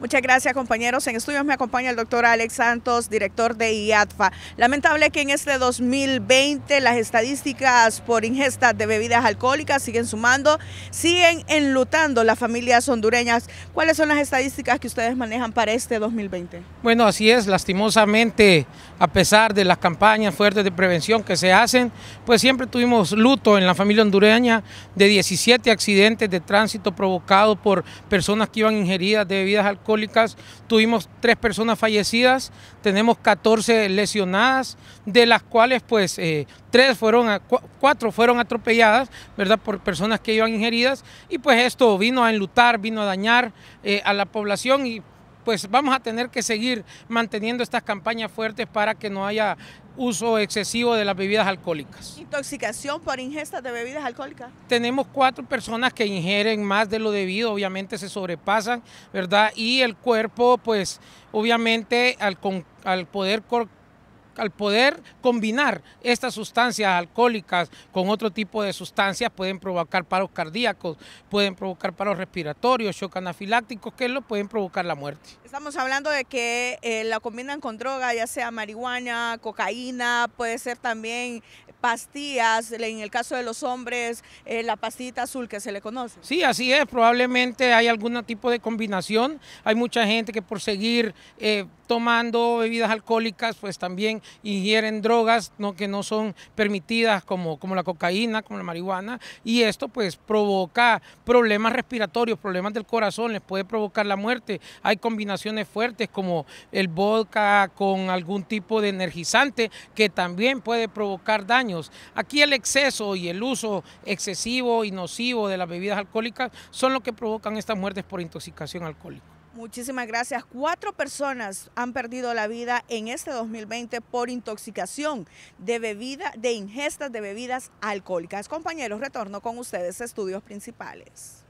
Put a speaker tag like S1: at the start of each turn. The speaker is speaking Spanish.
S1: Muchas gracias compañeros. En estudios me acompaña el doctor Alex Santos, director de IATFA. Lamentable que en este 2020 las estadísticas por ingesta de bebidas alcohólicas siguen sumando, siguen enlutando las familias hondureñas. ¿Cuáles son las estadísticas que ustedes manejan para este 2020?
S2: Bueno, así es, lastimosamente, a pesar de las campañas fuertes de prevención que se hacen, pues siempre tuvimos luto en la familia hondureña de 17 accidentes de tránsito provocados por personas que iban ingeridas de bebidas alcohólicas tuvimos tres personas fallecidas, tenemos 14 lesionadas, de las cuales pues eh, tres fueron, cuatro fueron atropelladas, ¿verdad? Por personas que iban ingeridas y pues esto vino a enlutar, vino a dañar eh, a la población y pues vamos a tener que seguir manteniendo estas campañas fuertes para que no haya uso excesivo de las bebidas alcohólicas.
S1: ¿Intoxicación por ingesta de bebidas alcohólicas?
S2: Tenemos cuatro personas que ingieren más de lo debido, obviamente se sobrepasan, ¿verdad? Y el cuerpo, pues obviamente al, al poder al poder combinar estas sustancias alcohólicas con otro tipo de sustancias pueden provocar paros cardíacos, pueden provocar paros respiratorios, shock anafilácticos, que lo pueden provocar la muerte.
S1: Estamos hablando de que eh, la combinan con droga, ya sea marihuana, cocaína, puede ser también pastillas, en el caso de los hombres, eh, la pastita azul que se le conoce.
S2: Sí, así es, probablemente hay algún tipo de combinación, hay mucha gente que por seguir eh, tomando bebidas alcohólicas, pues también ingieren drogas ¿no? que no son permitidas como, como la cocaína, como la marihuana, y esto pues provoca problemas respiratorios, problemas del corazón, les puede provocar la muerte. Hay combinaciones fuertes como el vodka con algún tipo de energizante que también puede provocar daños. Aquí el exceso y el uso excesivo y nocivo de las bebidas alcohólicas son lo que provocan estas muertes por intoxicación alcohólica.
S1: Muchísimas gracias. Cuatro personas han perdido la vida en este 2020 por intoxicación de bebida, de ingestas de bebidas alcohólicas. Compañeros, retorno con ustedes, estudios principales.